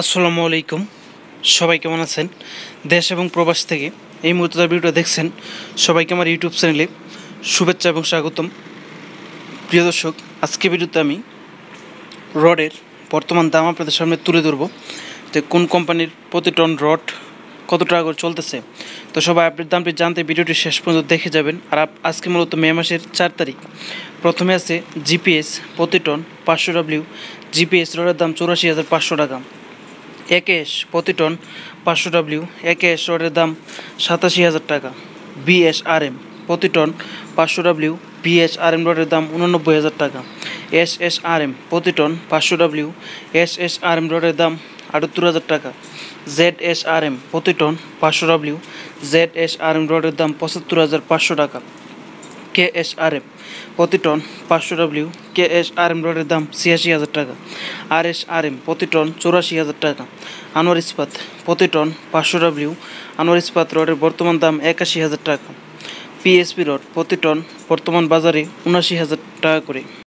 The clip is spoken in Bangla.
আসসালামু আলাইকুম সবাই কেমন আছেন দেশ এবং প্রবাস থেকে এই মুহূর্তে ভিডিওটা দেখছেন সবাইকে আমার ইউটিউব চ্যানেলে শুভেচ্ছা এবং স্বাগতম প্রিয় দর্শক আজকে ভিডিওতে আমি রডের বর্তমান দাম আপনাদের সামনে তুলে ধরব যে কোন কোম্পানির প্রতি টন রড কত টাকা করে চলতেছে তো সবাই আপনার দামটি জানতে ভিডিওটি শেষ পর্যন্ত দেখে যাবেন আর আজকে মূলত মে মাসের চার তারিখ প্রথমে আছে জিপিএস প্রতি টন পাঁচশো ডাব্লিউ জিপিএস রডের দাম চৌরাশি হাজার পাঁচশো টাকা একেএস প্রতি টন পাঁচশো ডাব্লিউ একেএস রডের দাম সাতাশি হাজার টাকা বিএসআরএম প্রতি টন পাঁচশো ডাব্লিউ বিএসআরএম রডের দাম উনানব্বই হাজার টাকা এস এস আর এম প্রতি টন পাঁচশো W S S R M রডের দাম আটাত্তর হাজার টাকা জেড এস আর এম প্রতি টন পাঁচশো W Z S R M রডের দাম পঁচাত্তর হাজার পাঁচশো টাকা কে এস আর এফ প্রতি টন পাঁচশো W K S R M রডের দাম ছিয়াশি হাজার টাকা আর এস আর এম প্রতি টন চৌরাশি হাজার টাকা আনোয়ার ইস্পাত প্রতি টন পাঁচশো ডাব্লিউ আনোয়ার ইস্পাত রডের বর্তমান দাম একাশি হাজার টাকা পিএসপি রড প্রতি টন বর্তমান বাজারে উনাশি হাজার টাকা করে